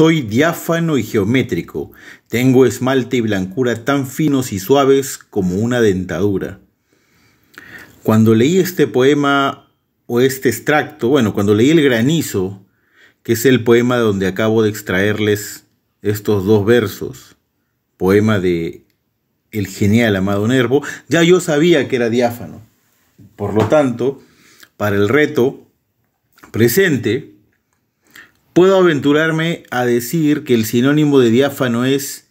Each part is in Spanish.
Soy diáfano y geométrico, tengo esmalte y blancura tan finos y suaves como una dentadura. Cuando leí este poema o este extracto, bueno, cuando leí El granizo, que es el poema donde acabo de extraerles estos dos versos, poema de el genial amado Nervo, ya yo sabía que era diáfano. Por lo tanto, para el reto presente, Puedo aventurarme a decir que el sinónimo de diáfano es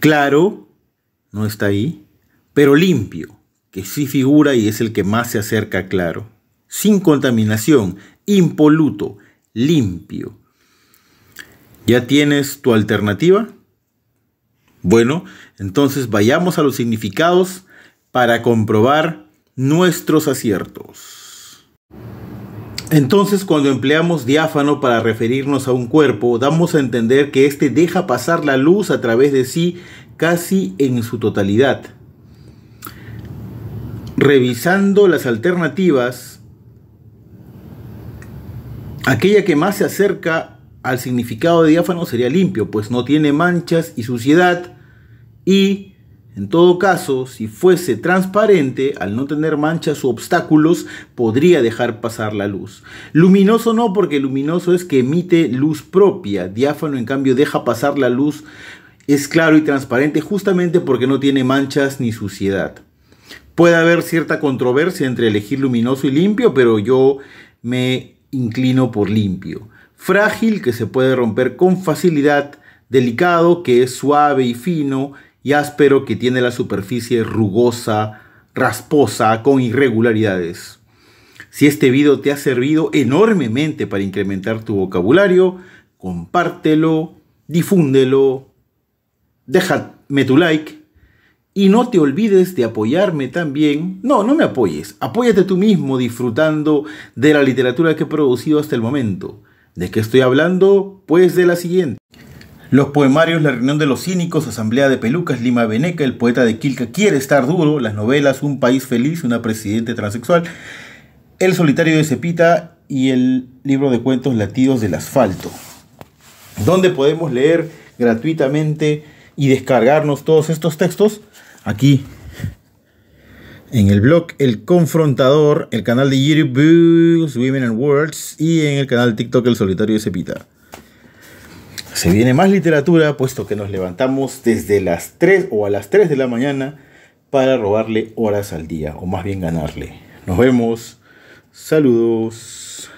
claro, no está ahí, pero limpio, que sí figura y es el que más se acerca a claro. Sin contaminación, impoluto, limpio. ¿Ya tienes tu alternativa? Bueno, entonces vayamos a los significados para comprobar nuestros aciertos. Entonces, cuando empleamos diáfano para referirnos a un cuerpo, damos a entender que éste deja pasar la luz a través de sí casi en su totalidad. Revisando las alternativas, aquella que más se acerca al significado de diáfano sería limpio, pues no tiene manchas y suciedad y en todo caso, si fuese transparente, al no tener manchas u obstáculos, podría dejar pasar la luz. Luminoso no, porque luminoso es que emite luz propia. Diáfano, en cambio, deja pasar la luz. Es claro y transparente justamente porque no tiene manchas ni suciedad. Puede haber cierta controversia entre elegir luminoso y limpio, pero yo me inclino por limpio. Frágil, que se puede romper con facilidad. Delicado, que es suave y fino y áspero que tiene la superficie rugosa, rasposa, con irregularidades. Si este video te ha servido enormemente para incrementar tu vocabulario, compártelo, difúndelo, déjame tu like y no te olvides de apoyarme también. No, no me apoyes, apóyate tú mismo disfrutando de la literatura que he producido hasta el momento. ¿De qué estoy hablando? Pues de la siguiente. Los poemarios La reunión de los cínicos, Asamblea de Pelucas, Lima Veneca, El poeta de Quilca quiere estar duro, las novelas Un país feliz, una presidente transexual, El solitario de Cepita y el libro de cuentos Latidos del asfalto, ¿Dónde podemos leer gratuitamente y descargarnos todos estos textos aquí en el blog El Confrontador, el canal de YouTube Women and Words y en el canal TikTok El Solitario de Cepita. Se viene más literatura, puesto que nos levantamos desde las 3 o a las 3 de la mañana para robarle horas al día, o más bien ganarle. Nos vemos. Saludos.